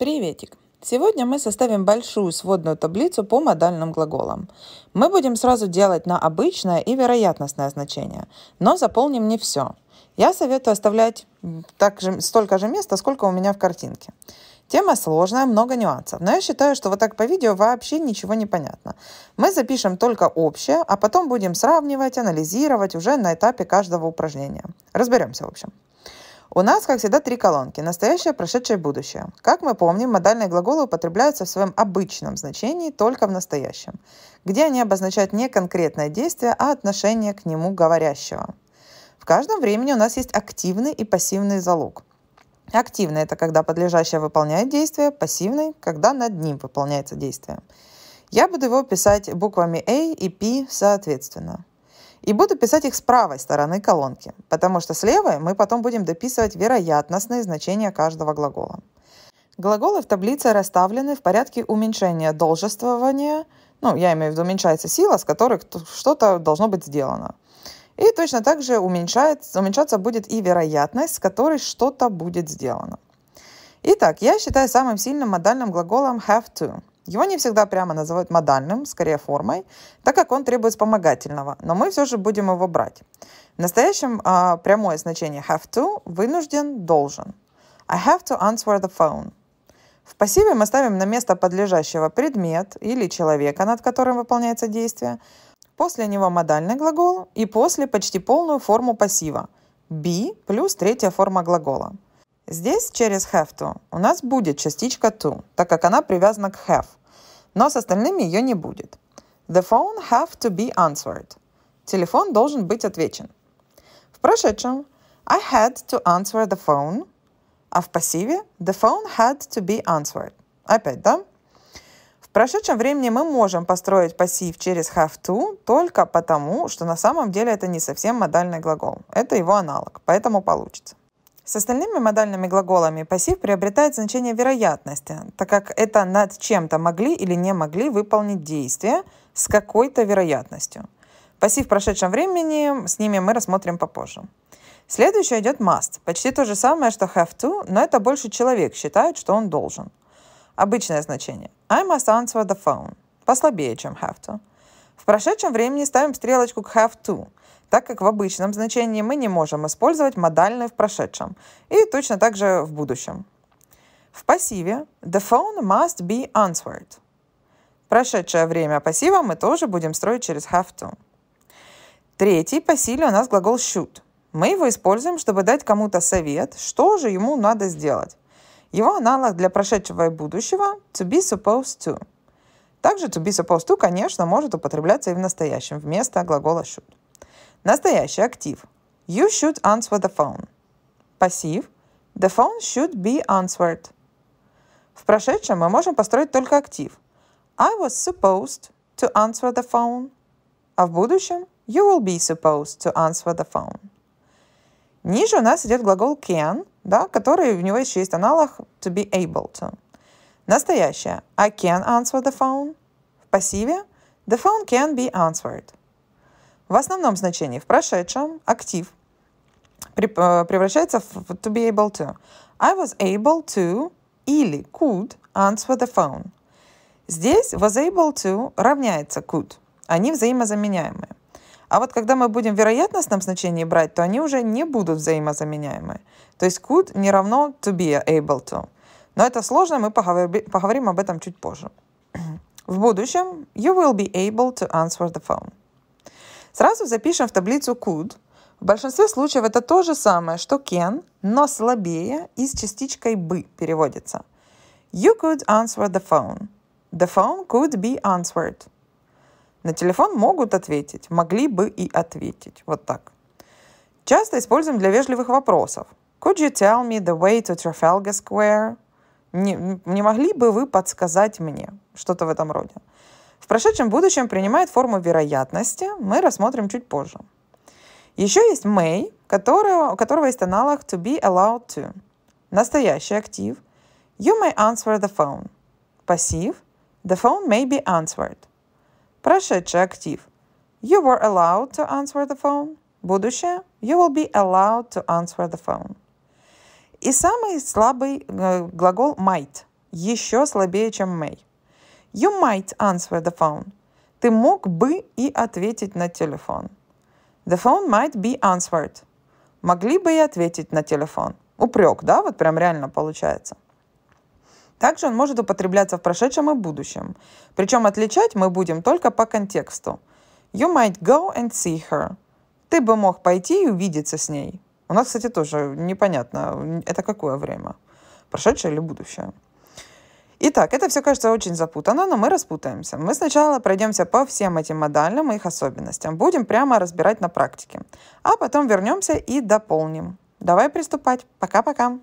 Приветик! Сегодня мы составим большую сводную таблицу по модальным глаголам. Мы будем сразу делать на обычное и вероятностное значение, но заполним не все. Я советую оставлять так же, столько же места, сколько у меня в картинке. Тема сложная, много нюансов, но я считаю, что вот так по видео вообще ничего не понятно. Мы запишем только общее, а потом будем сравнивать, анализировать уже на этапе каждого упражнения. Разберемся, в общем. У нас, как всегда, три колонки – настоящее, прошедшее, будущее. Как мы помним, модальные глаголы употребляются в своем обычном значении только в настоящем, где они обозначают не конкретное действие, а отношение к нему говорящего. В каждом времени у нас есть активный и пассивный залог. Активный – это когда подлежащее выполняет действие, пассивный – когда над ним выполняется действие. Я буду его писать буквами A и P соответственно. И буду писать их с правой стороны колонки, потому что с левой мы потом будем дописывать вероятностные значения каждого глагола. Глаголы в таблице расставлены в порядке уменьшения должествования, ну, я имею в виду уменьшается сила, с которой что-то должно быть сделано. И точно так же уменьшается, уменьшаться будет и вероятность, с которой что-то будет сделано. Итак, я считаю самым сильным модальным глаголом have to. Его не всегда прямо называют модальным, скорее формой, так как он требует вспомогательного, но мы все же будем его брать. В настоящем а, прямое значение have to – вынужден, должен. I have to answer the phone. В пассиве мы ставим на место подлежащего предмет или человека, над которым выполняется действие, после него модальный глагол и после почти полную форму пассива – be плюс третья форма глагола – Здесь через have to у нас будет частичка to, так как она привязана к have, но с остальными ее не будет. The phone have to be answered. Телефон должен быть отвечен. В прошедшем I had to answer the phone, а в пассиве the phone had to be answered. Опять, да? В прошедшем времени мы можем построить пассив через have to только потому, что на самом деле это не совсем модальный глагол. Это его аналог, поэтому получится. С остальными модальными глаголами пассив приобретает значение вероятности, так как это над чем-то могли или не могли выполнить действие с какой-то вероятностью. Пассив в прошедшем времени, с ними мы рассмотрим попозже. Следующее идет must. Почти то же самое, что have to, но это больше человек считает, что он должен. Обычное значение. I must answer the phone. Послабее, чем have to. В прошедшем времени ставим стрелочку к have to, так как в обычном значении мы не можем использовать модальное в прошедшем, и точно так же в будущем. В пассиве the phone must be answered. Прошедшее время пассива мы тоже будем строить через have to. Третий по силе у нас глагол should. Мы его используем, чтобы дать кому-то совет, что же ему надо сделать. Его аналог для прошедшего и будущего – to be supposed to – также to be supposed to, конечно, может употребляться и в настоящем вместо глагола should. Настоящий актив. You should answer the phone. Пассив. The phone should be answered. В прошедшем мы можем построить только актив. I was supposed to answer the phone. А в будущем you will be supposed to answer the phone. Ниже у нас идет глагол can, да, который у него еще есть аналог to be able to. Настоящее. I can answer the phone. В пассиве the phone can be answered. В основном значении в прошедшем актив э, превращается в to be able to. I was able to или could answer the phone. Здесь was able to равняется could. Они взаимозаменяемые. А вот когда мы будем в вероятностном значении брать, то они уже не будут взаимозаменяемы. То есть could не равно to be able to. Но это сложно, мы поговорим об этом чуть позже. В будущем you will be able to answer the phone. Сразу запишем в таблицу could. В большинстве случаев это то же самое, что can, но слабее и с частичкой бы переводится. You could answer the phone. The phone could be answered. На телефон могут ответить, могли бы и ответить. Вот так. Часто используем для вежливых вопросов. Could you tell me the way to Trafalgar Square? Не, не могли бы вы подсказать мне что-то в этом роде? В прошедшем будущем принимает форму вероятности, мы рассмотрим чуть позже. Еще есть may, которого, у которого есть аналог to be allowed to. Настоящий актив. You may answer the phone. Пассив. The phone may be answered. Прошедший актив. You were allowed to answer the phone. Будущее. You will be allowed to answer the phone. И самый слабый э, глагол might, еще слабее, чем may. You might answer the phone. Ты мог бы и ответить на телефон. The phone might be answered. Могли бы и ответить на телефон. Упрек, да, вот прям реально получается. Также он может употребляться в прошедшем и будущем. Причем отличать мы будем только по контексту. You might go and see her. Ты бы мог пойти и увидеться с ней. У нас, кстати, тоже непонятно, это какое время, прошедшее или будущее. Итак, это все кажется очень запутанно, но мы распутаемся. Мы сначала пройдемся по всем этим модальным и их особенностям. Будем прямо разбирать на практике. А потом вернемся и дополним. Давай приступать. Пока-пока.